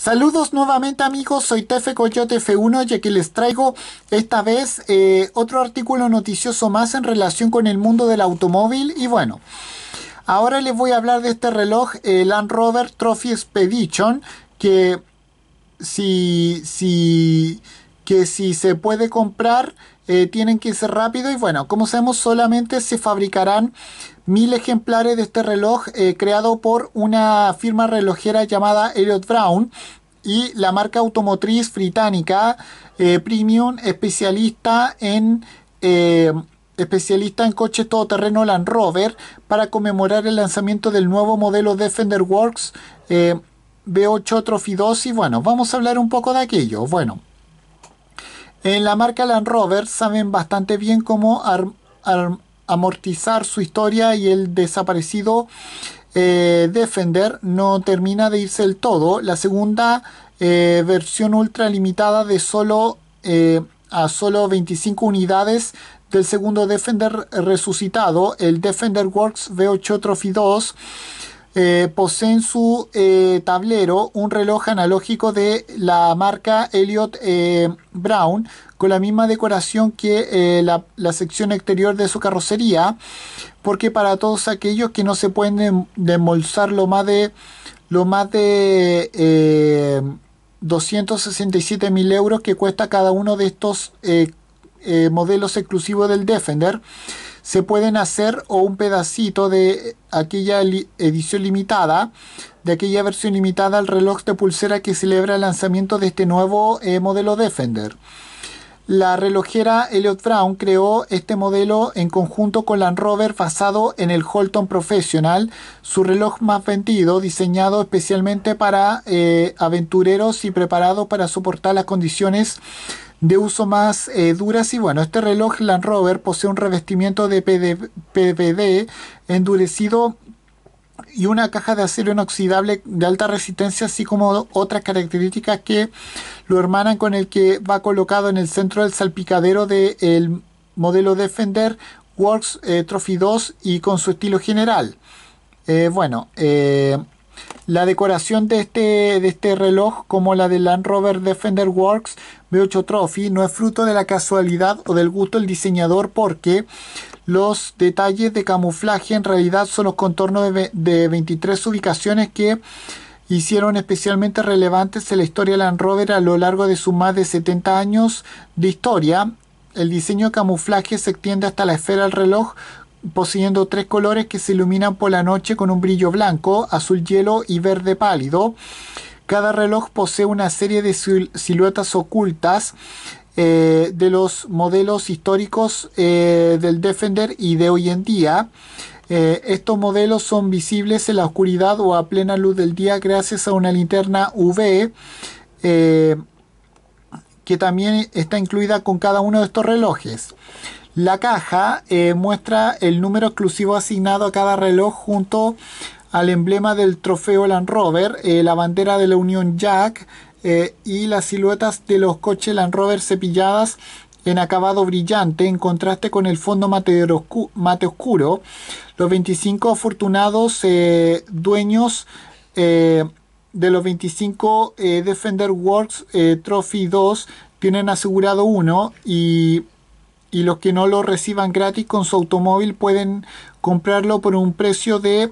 Saludos nuevamente amigos, soy Tefe Coyote F1 y aquí les traigo esta vez eh, otro artículo noticioso más en relación con el mundo del automóvil y bueno, ahora les voy a hablar de este reloj eh, Land Rover Trophy Expedition que si, si, que si se puede comprar eh, tienen que ser rápidos y bueno, como sabemos solamente se fabricarán mil ejemplares de este reloj eh, creado por una firma relojera llamada Elliot Brown y la marca automotriz británica eh, Premium especialista en especialista en coches todoterreno Land Rover para conmemorar el lanzamiento del nuevo modelo Defender Works B8 Trophy 2 y bueno, vamos a hablar un poco de aquello. Bueno, en la marca Land Rover saben bastante bien cómo amortizar su historia y el desaparecido eh, Defender no termina de irse del todo. La segunda eh, versión ultra limitada de solo eh, a solo 25 unidades del segundo Defender resucitado, el Defender Works V8 Trophy 2 eh, ...poseen posee en su eh, tablero un reloj analógico de la marca Elliot eh, Brown con la misma decoración que la, sección exterior de su carrocería porque para todos aquellos que no se pueden desmolzar lo más de lo más de 267 mil euros que cuesta cada uno de estos modelos exclusivos del Defender se pueden hacer o un pedacito de aquella edición limitada, de aquella versión limitada al reloj de pulsera que celebra el lanzamiento de este nuevo eh, modelo Defender. La relojera Elliot Brown creó este modelo en conjunto con Land Rover basado en el Holton Professional, su reloj más vendido, diseñado especialmente para eh, aventureros y preparado para soportar las condiciones de uso más eh, duras y bueno, este reloj Land Rover posee un revestimiento de PVD endurecido y una caja de acero inoxidable de alta resistencia, así como otras características que lo hermanan con el que va colocado en el centro del salpicadero del modelo Defender Works eh, Trophy 2 y con su estilo general. Eh, bueno, la decoración de este, de este reloj, como la del Land Rover Defender Works, b 8 Trophy no es fruto de la casualidad o del gusto del diseñador porque los detalles de camuflaje en realidad son los contornos de, 23 ubicaciones que hicieron especialmente relevantes en la historia de Land Rover a lo largo de sus más de 70 años de historia. El diseño de camuflaje se extiende hasta la esfera del reloj, poseyendo tres colores que se iluminan por la noche con un brillo blanco, azul hielo y verde pálido. Cada reloj posee una serie de siluetas ocultas eh, de los modelos históricos eh, del Defender y de hoy en día. Eh, estos modelos son visibles en la oscuridad o a plena luz del día gracias a una linterna UV que también está incluida con cada uno de estos relojes. La caja muestra el número exclusivo asignado a cada reloj junto al emblema del trofeo Land Rover, eh, la bandera de la Unión Jack eh, y las siluetas de los coches Land Rover cepilladas en acabado brillante en contraste con el fondo mate, oscuro. Los 25 afortunados eh, dueños de los 25 Defender Works Trophy 2 tienen asegurado uno y, los que no lo reciban gratis con su automóvil pueden comprarlo por un precio de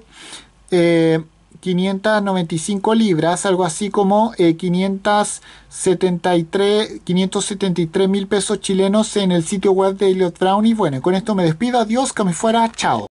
595 libras, algo así como eh, 573 573 mil pesos chilenos en el sitio web de Elliot Brown. Y bueno, con esto me despido, adiós, que me fuera, chao.